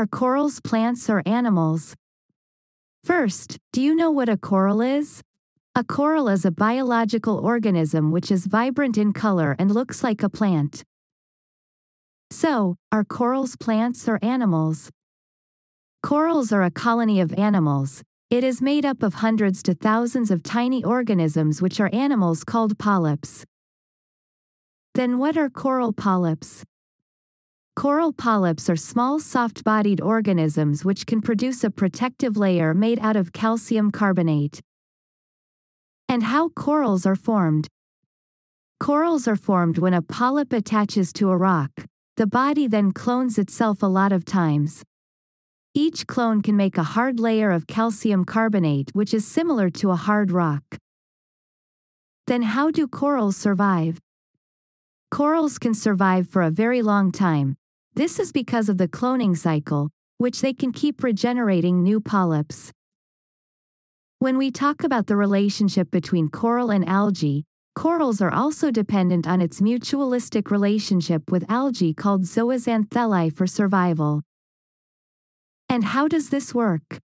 Are corals plants or animals? First, do you know what a coral is? A coral is a biological organism which is vibrant in color and looks like a plant. So, are corals plants or animals? Corals are a colony of animals. It is made up of hundreds to thousands of tiny organisms which are animals called polyps. Then what are coral polyps? Coral polyps are small soft-bodied organisms which can produce a protective layer made out of calcium carbonate. And how corals are formed. Corals are formed when a polyp attaches to a rock. The body then clones itself a lot of times. Each clone can make a hard layer of calcium carbonate which is similar to a hard rock. Then how do corals survive? Corals can survive for a very long time, this is because of the cloning cycle, which they can keep regenerating new polyps. When we talk about the relationship between coral and algae, corals are also dependent on its mutualistic relationship with algae called zooxanthellae for survival. And how does this work?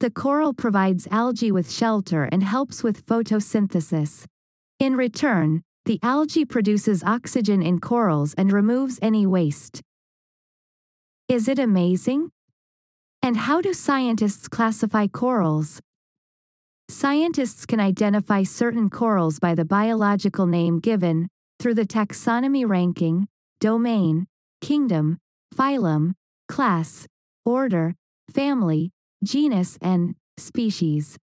The coral provides algae with shelter and helps with photosynthesis. In return, the algae produces oxygen in corals and removes any waste. Is it amazing? And how do scientists classify corals? Scientists can identify certain corals by the biological name given, through the taxonomy ranking, domain, kingdom, phylum, class, order, family, genus, and species.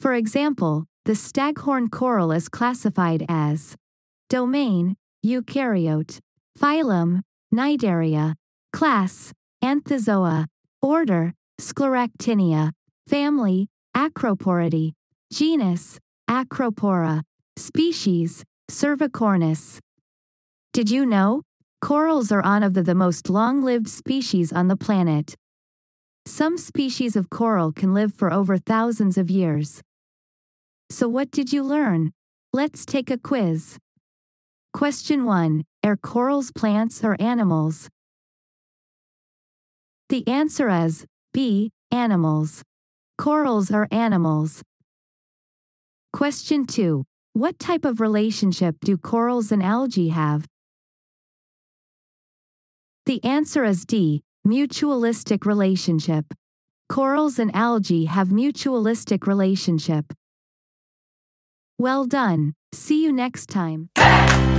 For example, the staghorn coral is classified as domain, eukaryote, phylum, cnidaria, class, anthozoa, order, scleractinia, family, acroporidae, genus, acropora, species, cervicornis. Did you know? Corals are one of the, the most long-lived species on the planet. Some species of coral can live for over thousands of years. So, what did you learn? Let's take a quiz. Question 1 Are corals plants or animals? The answer is B. Animals. Corals are animals. Question 2 What type of relationship do corals and algae have? The answer is D. Mutualistic relationship. Corals and algae have mutualistic relationship. Well done. See you next time.